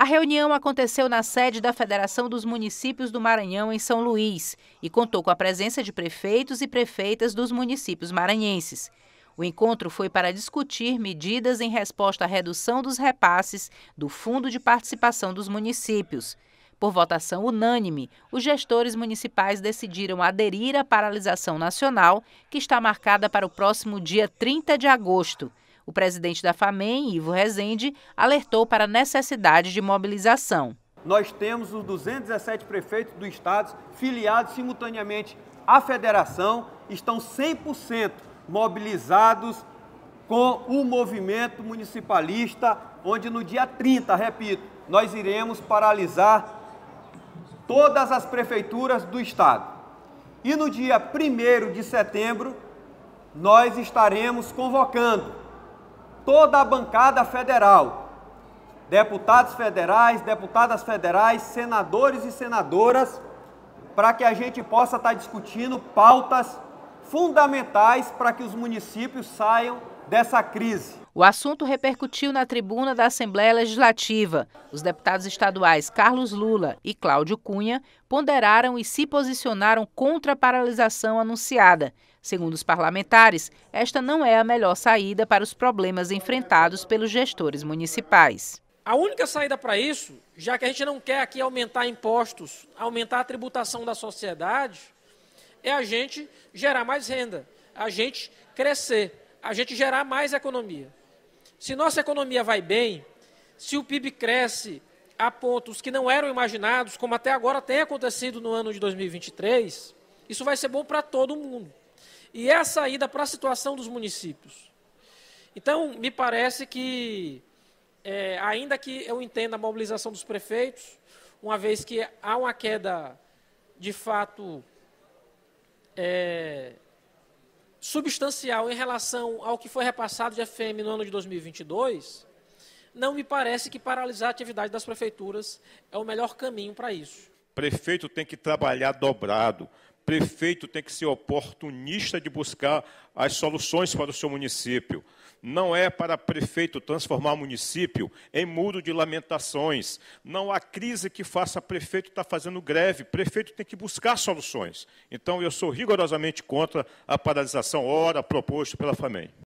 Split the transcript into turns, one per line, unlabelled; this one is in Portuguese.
A reunião aconteceu na sede da Federação dos Municípios do Maranhão, em São Luís, e contou com a presença de prefeitos e prefeitas dos municípios maranhenses. O encontro foi para discutir medidas em resposta à redução dos repasses do Fundo de Participação dos Municípios. Por votação unânime, os gestores municipais decidiram aderir à paralisação nacional, que está marcada para o próximo dia 30 de agosto. O presidente da FAMEM, Ivo Rezende, alertou para a necessidade de mobilização.
Nós temos os 217 prefeitos do estado filiados simultaneamente à federação, estão 100% mobilizados com o movimento municipalista, onde no dia 30, repito, nós iremos paralisar todas as prefeituras do estado. E no dia 1 de setembro, nós estaremos convocando toda a bancada federal, deputados federais, deputadas federais, senadores e senadoras, para que a gente possa estar tá discutindo pautas fundamentais para que os municípios
saiam dessa crise. O assunto repercutiu na tribuna da Assembleia Legislativa. Os deputados estaduais Carlos Lula e Cláudio Cunha ponderaram e se posicionaram contra a paralisação anunciada. Segundo os parlamentares, esta não é a melhor saída para os problemas enfrentados pelos gestores municipais.
A única saída para isso, já que a gente não quer aqui aumentar impostos, aumentar a tributação da sociedade, é a gente gerar mais renda, a gente crescer a gente gerar mais economia. Se nossa economia vai bem, se o PIB cresce a pontos que não eram imaginados, como até agora tem acontecido no ano de 2023, isso vai ser bom para todo mundo. E é a saída para a situação dos municípios. Então, me parece que, é, ainda que eu entenda a mobilização dos prefeitos, uma vez que há uma queda de fato é, substancial em relação ao que foi repassado de FM no ano de 2022, não me parece que paralisar a atividade das prefeituras é o melhor caminho para isso.
Prefeito tem que trabalhar dobrado prefeito tem que ser oportunista de buscar as soluções para o seu município. Não é para prefeito transformar município em muro de lamentações. Não há crise que faça prefeito estar tá fazendo greve. Prefeito tem que buscar soluções. Então, eu sou rigorosamente contra a paralisação, ora proposto pela FAMEM.